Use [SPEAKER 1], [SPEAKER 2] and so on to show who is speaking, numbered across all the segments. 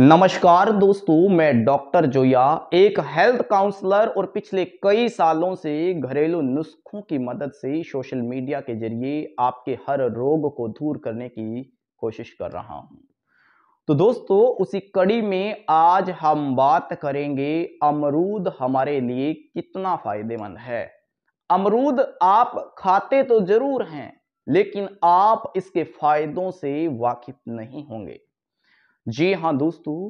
[SPEAKER 1] नमस्कार दोस्तों मैं डॉक्टर जोया एक हेल्थ काउंसलर और पिछले कई सालों से घरेलू नुस्खों की मदद से सोशल मीडिया के जरिए आपके हर रोग को दूर करने की कोशिश कर रहा हूं तो दोस्तों उसी कड़ी में आज हम बात करेंगे अमरूद हमारे लिए कितना फायदेमंद है अमरूद आप खाते तो जरूर हैं लेकिन आप इसके फायदों से वाकिफ नहीं होंगे जी हाँ दोस्तों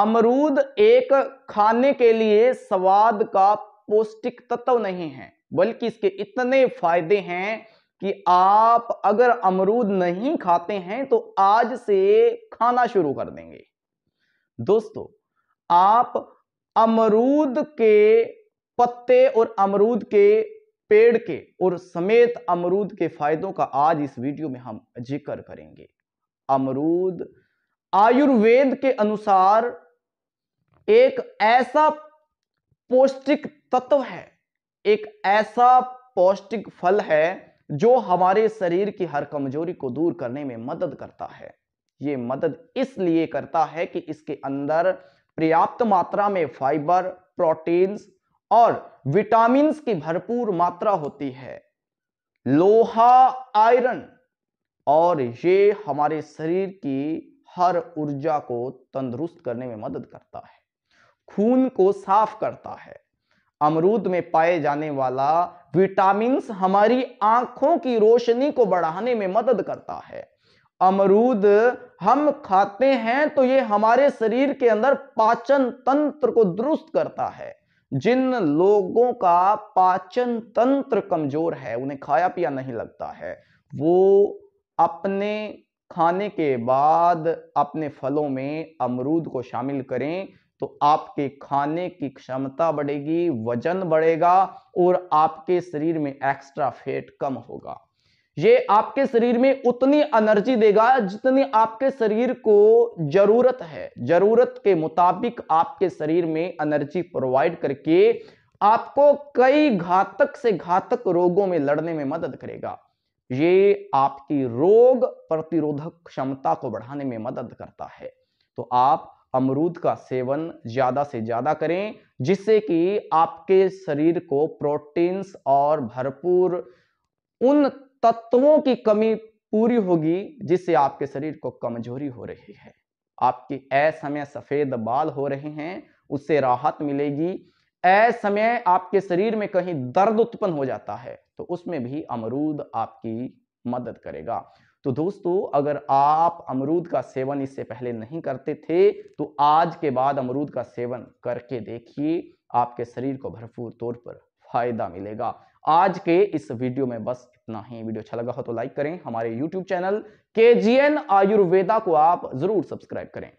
[SPEAKER 1] अमरूद एक खाने के लिए स्वाद का पौष्टिक तत्व नहीं है बल्कि इसके इतने फायदे हैं कि आप अगर अमरूद नहीं खाते हैं तो आज से खाना शुरू कर देंगे दोस्तों आप अमरूद के पत्ते और अमरूद के पेड़ के और समेत अमरूद के फायदों का आज इस वीडियो में हम जिक्र करेंगे अमरूद आयुर्वेद के अनुसार एक ऐसा पौष्टिक तत्व है एक ऐसा पौष्टिक फल है जो हमारे शरीर की हर कमजोरी को दूर करने में मदद करता है ये मदद इसलिए करता है कि इसके अंदर पर्याप्त मात्रा में फाइबर प्रोटीन्स और विटामिन की भरपूर मात्रा होती है लोहा आयरन और ये हमारे शरीर की हर ऊर्जा को तंदुरुस्त करने में मदद करता है खून को साफ करता है अमरूद में पाए जाने वाला विटामिन हमारी आंखों की रोशनी को बढ़ाने में मदद करता है अमरूद हम खाते हैं तो ये हमारे शरीर के अंदर पाचन तंत्र को दुरुस्त करता है जिन लोगों का पाचन तंत्र कमजोर है उन्हें खाया पिया नहीं लगता है वो अपने खाने के बाद अपने फलों में अमरूद को शामिल करें तो आपके खाने की क्षमता बढ़ेगी वजन बढ़ेगा और आपके शरीर में एक्स्ट्रा फेट कम होगा ये आपके शरीर में उतनी एनर्जी देगा जितनी आपके शरीर को जरूरत है जरूरत के मुताबिक आपके शरीर में एनर्जी प्रोवाइड करके आपको कई घातक से घातक रोगों में लड़ने में मदद करेगा ये आपकी रोग प्रतिरोधक क्षमता को बढ़ाने में मदद करता है तो आप अमरूद का सेवन ज्यादा से ज्यादा करें जिससे कि आपके शरीर को प्रोटीन्स और भरपूर उन तत्वों की कमी पूरी होगी जिससे आपके शरीर को कमजोरी हो रही है आपकी ऐसा सफेद बाल हो रहे हैं उससे राहत मिलेगी असमय आपके शरीर में कहीं दर्द उत्पन्न हो जाता है तो उसमें भी अमरूद आपकी मदद करेगा तो दोस्तों अगर आप अमरूद का सेवन इससे पहले नहीं करते थे तो आज के बाद अमरूद का सेवन करके देखिए आपके शरीर को भरपूर तौर पर फायदा मिलेगा आज के इस वीडियो में बस इतना ही वीडियो अच्छा लगा हो तो लाइक करें हमारे यूट्यूब चैनल के आयुर्वेदा को आप जरूर सब्सक्राइब करें